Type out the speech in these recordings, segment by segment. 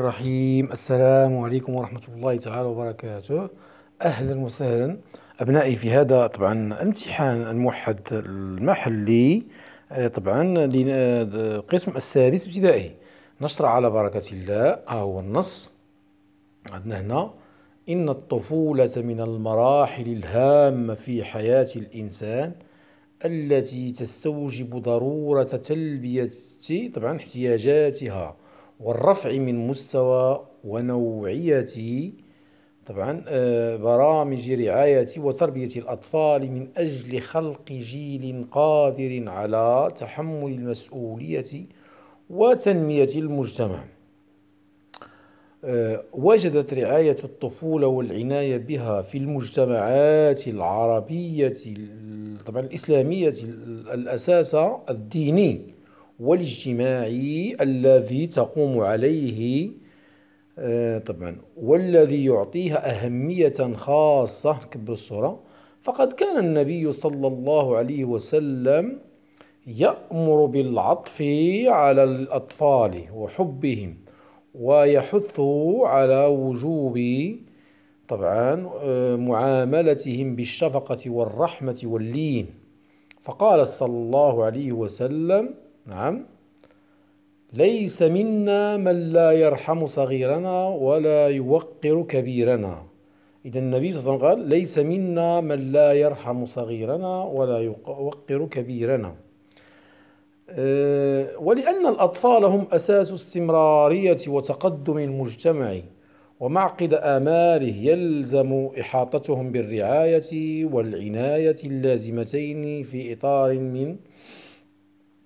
الرحيم السلام عليكم ورحمة الله تعالى وبركاته أهلا وسهلا أبنائي في هذا طبعا امتحان الموحد المحلي آه، طبعا لقسم آه، السادس ابتدائي نشر على بركة الله ها هو النص عندنا هنا إن الطفولة من المراحل الهامة في حياة الإنسان التي تستوجب ضرورة تلبية طبعا احتياجاتها والرفع من مستوى ونوعية طبعا آه، برامج رعاية وتربية الأطفال من أجل خلق جيل قادر على تحمل المسؤولية وتنمية المجتمع آه، وجدت رعاية الطفولة والعناية بها في المجتمعات العربية طبعا الإسلامية الأساس الديني والاجتماعي الذي تقوم عليه آه، طبعا والذي يعطيها أهمية خاصة كبر الصورة فقد كان النبي صلى الله عليه وسلم يأمر بالعطف على الأطفال وحبهم ويحث على وجوب طبعا آه، معاملتهم بالشفقة والرحمة واللين فقال صلى الله عليه وسلم نعم ليس منا من لا يرحم صغيرنا ولا يوقر كبيرنا إذا النبي صلى الله عليه وسلم قال ليس منا من لا يرحم صغيرنا ولا يوقر كبيرنا آه، ولأن الأطفال هم أساس استمرارية وتقدم المجتمع ومعقد آماله يلزم إحاطتهم بالرعاية والعناية اللازمتين في إطار من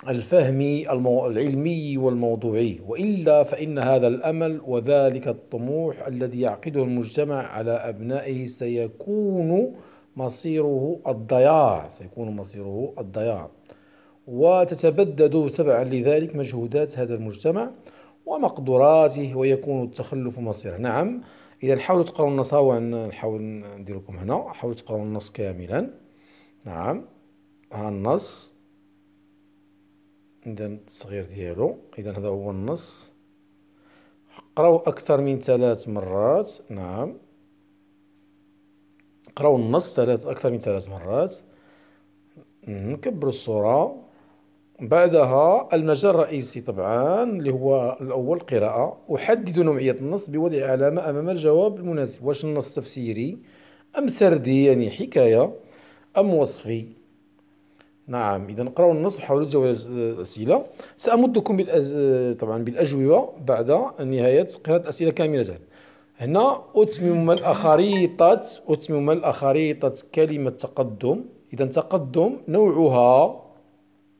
الفهمي المو... العلمي والموضوعي وإلا فإن هذا الأمل وذلك الطموح الذي يعقده المجتمع على أبنائه سيكون مصيره الضياع سيكون مصيره الضياع وتتبدد تبعا لذلك مجهودات هذا المجتمع ومقدراته ويكون التخلف مصيره نعم إذا حاولوا تقرأوا النص ها نحاول ندير لكم هنا حاولوا تقرأوا النص كاملا نعم ها النص الفنجان الصغير ديالو اذا هذا هو النص قراو اكثر من ثلاث مرات نعم قراو النص ثلاث اكثر من ثلاث مرات نكبروا الصوره بعدها المجال الرئيسي طبعا اللي هو الاول قراءه احدد نوعيه النص بوضع علامه امام الجواب المناسب واش النص تفسيري ام سردي يعني حكايه ام وصفي نعم اذا نقراو النص وحاولوا تجاوبوا الاسئله آه، سامدكم بالأز... آه، طبعا بالاجوبه بعد نهايه قراءه الاسئله كامله هنا اتمم الاخريطه اتمم الاخريطه كلمه تقدم اذا تقدم نوعها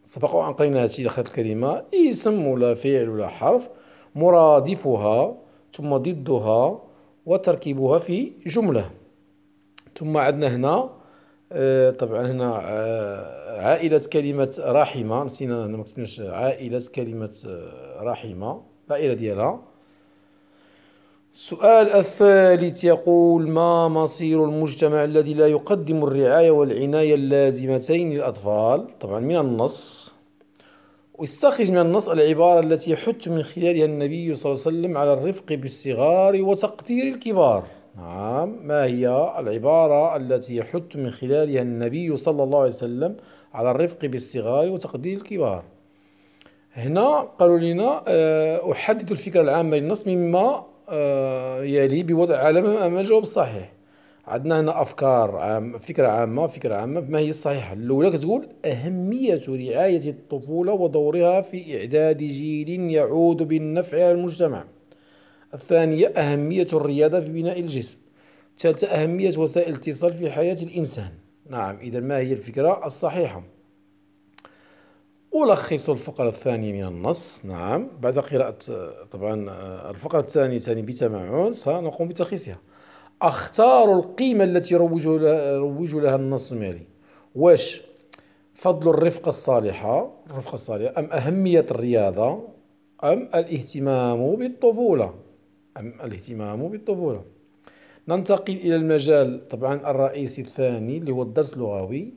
سبق ان قرينا هادشي داخل الكلمه اسم ولا فعل ولا حرف مرادفها ثم ضدها وتركيبها في جمله ثم عندنا هنا آه، طبعا هنا آه، عائلة كلمة راحمة نسينا ما كتبناش عائلة كلمة آه، راحمة العائلة ديالها السؤال الثالث يقول ما مصير المجتمع الذي لا يقدم الرعاية والعناية اللازمتين للأطفال طبعا من النص ويستخرج من النص العبارة التي حث من خلالها النبي صلى الله عليه وسلم على الرفق بالصغار وتقدير الكبار نعم ما هي العبارة التي يحث من خلالها النبي صلى الله عليه وسلم على الرفق بالصغار وتقدير الكبار هنا قالوا لنا آه، أحدد الفكرة العامة للنص مما آه، يلي بوضع علامة أمام الجواب الصحيح عندنا هنا أفكار عام فكرة عامة فكرة عامة ما هي الصحيحة الأولى كتقول أهمية رعاية الطفولة ودورها في إعداد جيل يعود بالنفع على المجتمع الثانية أهمية الرياضة في بناء الجسم الثالثة أهمية وسائل الاتصال في حياة الإنسان نعم إذا ما هي الفكرة الصحيحة ألخص الفقرة الثانية من النص نعم بعد قراءة طبعا الفقرة الثانية ثاني بتمعن سنقوم بتلخيصها أختار القيمة التي روج لها النص المالي واش فضل الرفقة الصالحة الرفقة الصالحة أم أهمية الرياضة أم الاهتمام بالطفولة أم الاهتمام بالطفولة ننتقل إلى المجال طبعا الرئيسي الثاني اللي هو الدرس اللغوي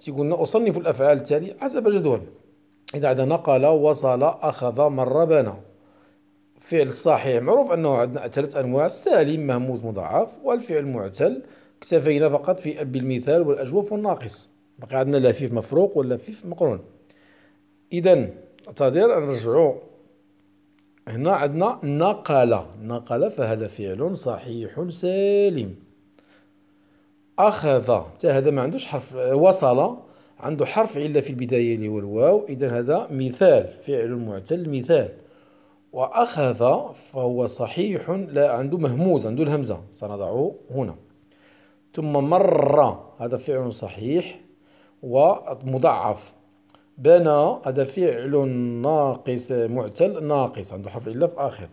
تيقولنا أصنف الأفعال التالية حسب جدول إذا عندنا نقل وصل أخذ مر بنى فعل صحيح معروف أنه عندنا ثلاث أنواع سالم مهموز مضاعف والفعل معتل اكتفينا فقط في بالمثال والأجوف والناقص بقي عندنا لفيف مفروق واللفيف مقرون إذا تقدر نرجعوا هنا عندنا نقل نقل فهذا فعل صحيح سالم أخذ حتى هذا ما عندوش حرف وصل عنده حرف علة في البداية اللي هو الواو إذا هذا مثال فعل معتل مثال وأخذ فهو صحيح لا عنده مهموز عنده الهمزة سنضعه هنا ثم مر هذا فعل صحيح ومضعف بنى هذا فعل ناقص معتل ناقص عنده حرف إلا في آخر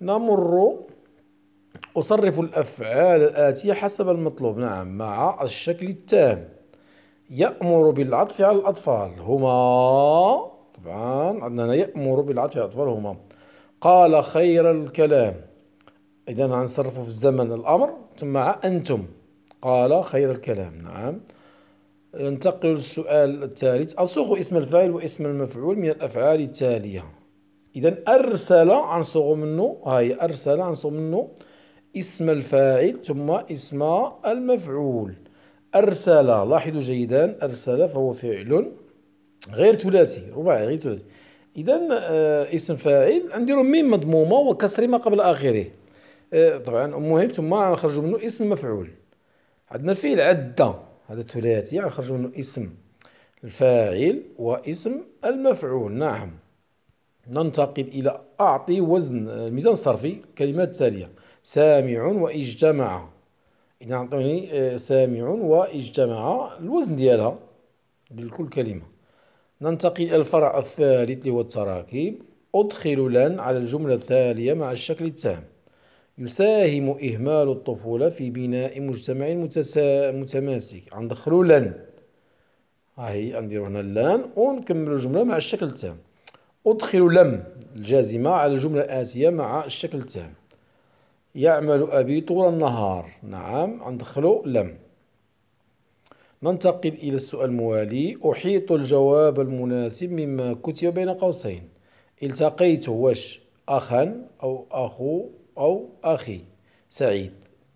نمر أصرف الأفعال الآتية حسب المطلوب نعم مع الشكل التام يأمر بالعطف على الأطفال هما طبعا عندنا يأمر بالعطف على الأطفال هما قال خير الكلام إذا نصرفه في الزمن الأمر ثم مع أنتم قال خير الكلام نعم ننتقل للسؤال الثالث أصوغ اسم الفاعل واسم المفعول من الأفعال التالية إذا أرسل عنصغ منه هاي أرسل عنصغ منه اسم الفاعل ثم اسم المفعول أرسل لاحظوا جيدا أرسل فهو فعل غير ثلاثي رباعي غير ثلاثي إذا آه، اسم فاعل نديرو ميم مضمومة وكسر ما قبل آخره آه، طبعا مهم ثم نخرج منه اسم مفعول عندنا الفعل عدّة هذا ثلاثي يخرج منه اسم الفاعل واسم المفعول نعم ننتقل إلى أعطي وزن الميزان الصرفي الكلمات التالية سامع واجتمع إذا أعطوني آه، سامع واجتمع الوزن ديالها لكل كلمة ننتقل إلى الفرع الثالث اللي هو التراكيب أدخل لن على الجملة التالية مع الشكل التام يساهم إهمال الطفولة في بناء مجتمع متسا... متماسك عند لن هاهي غنديرو هنا لن ونكمل الجملة مع الشكل التام أدخل لم الجازمة على الجملة الآتية مع الشكل التام يعمل أبي طول النهار نعم غندخلو لم ننتقل إلى السؤال الموالي أحيط الجواب المناسب مما كتب بين قوسين التقيت واش أخا أو أخو أو أخي سعيد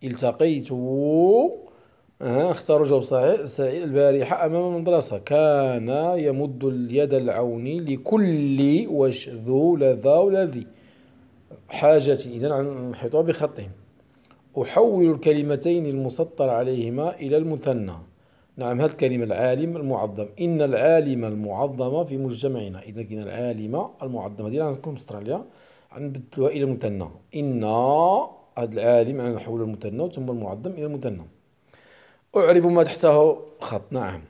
التقيت أه اختاروا جواب صحيح سعيد البارحة أمام المدرسة كان يمد اليد العوني لكل وش ذو لذا ولذي حاجة إذن عن بخطهم أحول الكلمتين المسطر عليهما إلى المثنى نعم هذه الكلمة العالم المعظم إن العالم المعظم في مجتمعنا إذا كنا العالمة المعظمة ديالنا عندكم في أستراليا غنبدلوها الى المثنى ان هذا العالم نحول المثنى ثم المعظم الى المثنى اعرب ما تحته خط نعم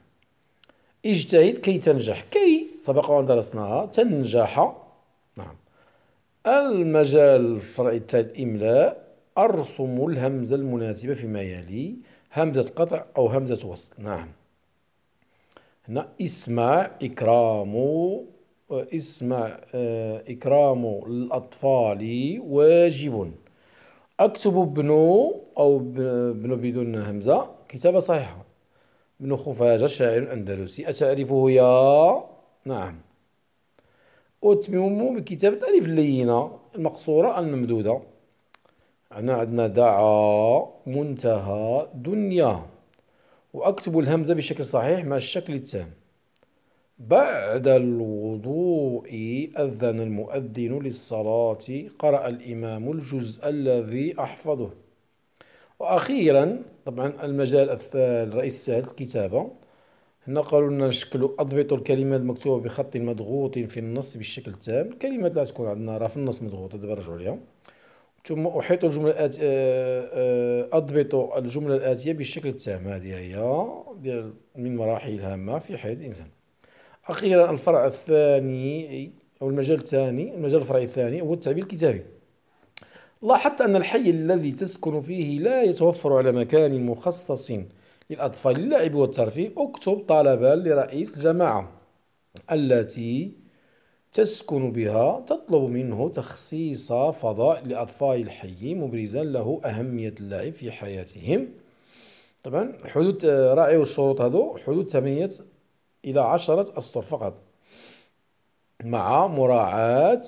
اجتهد كي تنجح كي سبق وان درسناها تنجح نعم المجال الفرعي الثالث املاء ارسم الهمزه المناسبه فيما يلي همزه قطع او همزه وصل نعم هنا اسمع اكرام اسم آه، إكرام الأطفال واجب أكتب ابن أو ابن بدون همزة كتابة صحيحة ابن خفاجة شاعر أندلسي أتعرفه يا نعم أتمم بكتابة ألف اللينة المقصورة الممدودة أنا عندنا دعا منتهى دنيا وأكتب الهمزة بشكل صحيح مع الشكل التام بعد الوضوء أذن المؤذن للصلاة قرأ الإمام الجزء الذي أحفظه وأخيرا طبعا المجال الرئيس الثالث الكتابة هنا قالوا لنا نشكلوا أضبطوا الكلمات المكتوبة بخط مضغوط في النص بالشكل التام الكلمات لا تكون عندنا راه في النص مضغوطة دابا نرجعوا ليها ثم أحيطوا الجملة الآتية آه، آه، أضبطوا الجملة الآتية بالشكل التام هذه هي ديال من مراحل هامة في حياة الإنسان أخيرا الفرع الثاني أو المجال الثاني المجال الفرعي الثاني هو التعبير الكتابي لاحظت أن الحي الذي تسكن فيه لا يتوفر على مكان مخصص للأطفال اللعب والترفيه اكتب طلبا لرئيس الجماعة التي تسكن بها تطلب منه تخصيص فضاء لأطفال الحي مبرزا له أهمية اللعب في حياتهم طبعا حدود آه، راعي الشروط هذو حدود تمنية إلى عشرة أسطر فقط مع مراعاة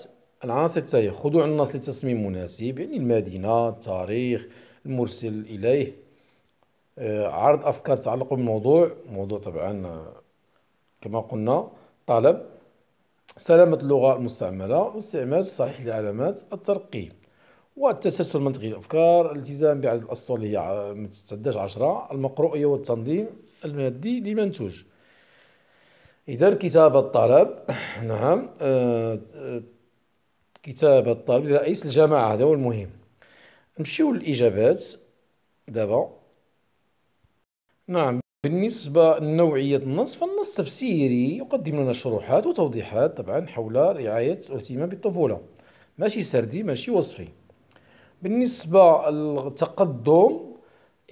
العناصر التالية خضوع النص لتصميم مناسب يعني المدينة التاريخ المرسل إليه آه، عرض أفكار تتعلق بالموضوع موضوع طبعا آه، كما قلنا طلب سلامة اللغة المستعملة واستعمال صحيح لعلامات الترقي والتسلسل منطقي الأفكار الالتزام بعدد الأسطر اللي هي آه، عشرة المقروءية والتنظيم المادي لمنتوج إذا كتاب الطلب نعم آه، آه، كتاب الطلب لرئيس الجماعة هذا هو المهم نمشيو للإجابات دابا نعم بالنسبة لنوعية النص فالنص تفسيري يقدم لنا شروحات وتوضيحات طبعا حول رعاية الاهتمام بالطفولة ماشي سردي ماشي وصفي بالنسبة للتقدم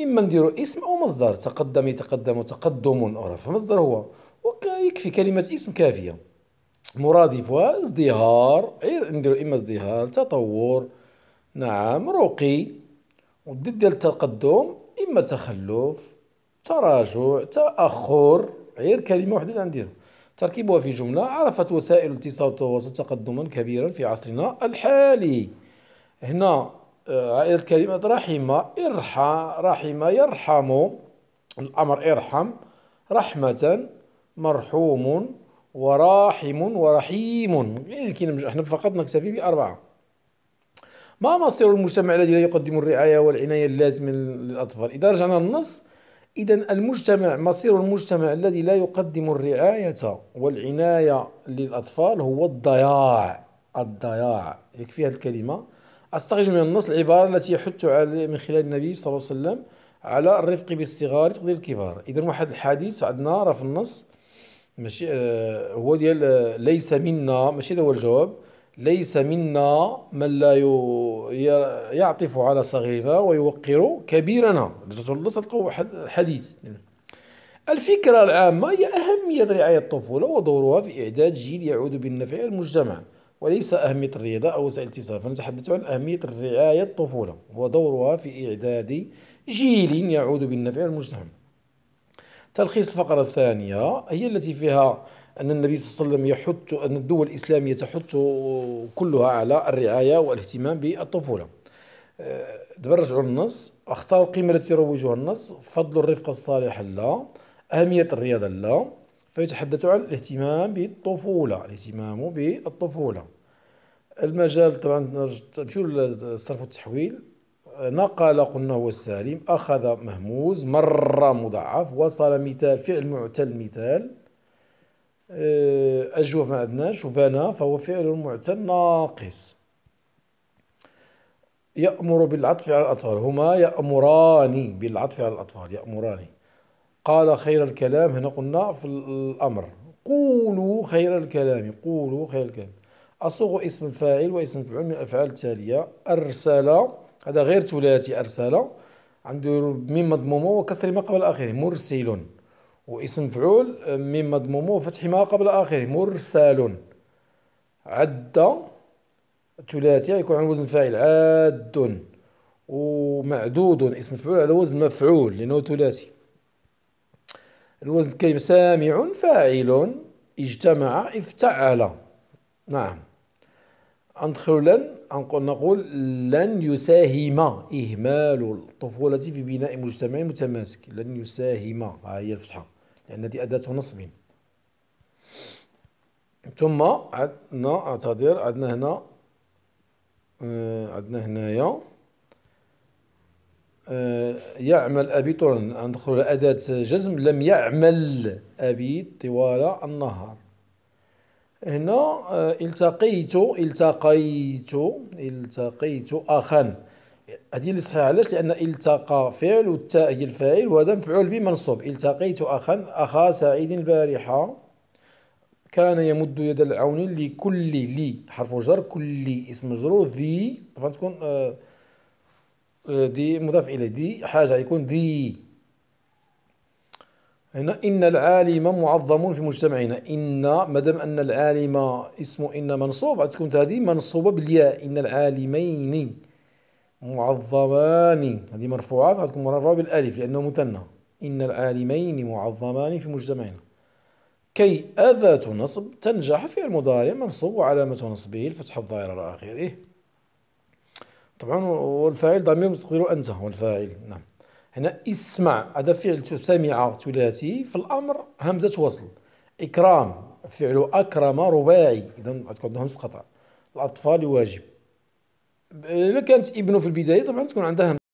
إما نديرو اسم أو مصدر تقدم يتقدم تقدم أرى مصدر هو وكيكفي كلمة اسم كافية مرادفها ازدهار غير نديرو إما ازدهار تطور نعم رقي وضد ديال التقدم إما تخلف تراجع تأخر غير كلمة واحدة اللي غنديرها تركيبها في جملة عرفت وسائل الاتصال والتواصل تقدما كبيرا في عصرنا الحالي هنا آه، عائلة كلمة رحمة ارحم رحمة يرحم الأمر ارحم رحمة مرحوم وراحم ورحيم غير إيه، احنا فقط نكتفي بأربعة ما مصير المجتمع الذي لا يقدم الرعاية والعناية اللازمة للأطفال إذا رجعنا للنص إذا المجتمع مصير المجتمع الذي لا يقدم الرعاية والعناية للأطفال هو الضياع الضياع يكفي هذه الكلمة أستخرج من النص العبارة التي يحث على من خلال النبي صلى الله عليه وسلم على الرفق بالصغار تقدير الكبار إذا واحد الحديث عندنا راه في النص ماشي آه، هو ديال آه، ليس منا ماشي هذا هو الجواب ليس منا من لا يعطف على صغيرنا ويوقر كبيرنا لتتلص حديث الفكرة العامة هي أهمية رعاية الطفولة ودورها في إعداد جيل يعود بالنفع المجتمع وليس أهمية الرياضة أو وسائل الاتصال فنتحدث عن أهمية رعاية الطفولة ودورها في إعداد جيل يعود بالنفع المجتمع تلخيص الفقرة الثانية هي التي فيها أن النبي صلى الله عليه وسلم يحث أن الدول الإسلامية تحث كلها على الرعاية والاهتمام بالطفولة دابا آه، نرجعوا للنص اختار القيمة التي يروجها النص فضل الرفقة الصالحة لا أهمية الرياضة لا فيتحدث عن الاهتمام بالطفولة الاهتمام بالطفولة المجال طبعا نمشيو للصرف والتحويل نقل قلنا هو السالم أخذ مهموز مرة مضاعف وصل مثال فعل معتل مثال آه، أجوف ما عندناش وبنى فهو فعل معتل ناقص يأمر بالعطف على الأطفال هما يأمران بالعطف على الأطفال يأمران قال خير الكلام هنا قلنا في الأمر قولوا خير الكلام قولوا خير الكلام أصوغ اسم الفاعل واسم الفعل من الأفعال التالية أرسل هذا غير ثلاثي أرسل عنده ميم مضمومه وكسر ما قبل آخره مرسل واسم مفعول آه، ميم مضمومه وفتح ما قبل آخره مرسل عد ثلاثي يكون على وزن فاعل عاد ومعدود اسم مفعول على وزن مفعول لأنه ثلاثي الوزن كيم سامع فاعل اجتمع افتعل نعم أدخل نقول لن يساهم إهمال الطفولة في بناء مجتمع متماسك لن يساهم ها هي الفتحة لأن هذه أداة نصب ثم عندنا اعتذر عندنا هنا آه، عندنا هنايا آه، يعمل أبي طول ندخل أداة جزم لم يعمل أبي طوال النهار هنا آه، التقيت التقيت التقيت اخا هذه اللي صحيحه علاش لان التقى فعل والتاء هي الفاعل وهذا مفعول به منصوب التقيت اخا اخا سعيد البارحه كان يمد يد العون لكل لي حرف جر كل اسم مجرور ذي طبعا تكون آه، آه، ذي مضاف الى ذي حاجه يكون ذي هنا إن العالم معظم في مجتمعنا إن مادام أن العالم اسم إن منصوب غتكون هذه منصوبة بالياء إن العالمين معظمان هذه مرفوعات غتكون مرفوعة بالألف لأنه مثنى إن العالمين معظمان في مجتمعنا كي أذاة نصب تنجح في المضارع منصوب وعلامة نصبه الفتح الظاهرة إلى آخره طبعا والفاعل ضمير مستقبل أنت والفاعل نعم هنا اسمع هذا فعل سمع ثلاثي في الامر همزه وصل اكرام فعل اكرم رباعي اذا غتكون عندهم سقطه الاطفال واجب الا كانت ابنه في البدايه طبعا تكون عندها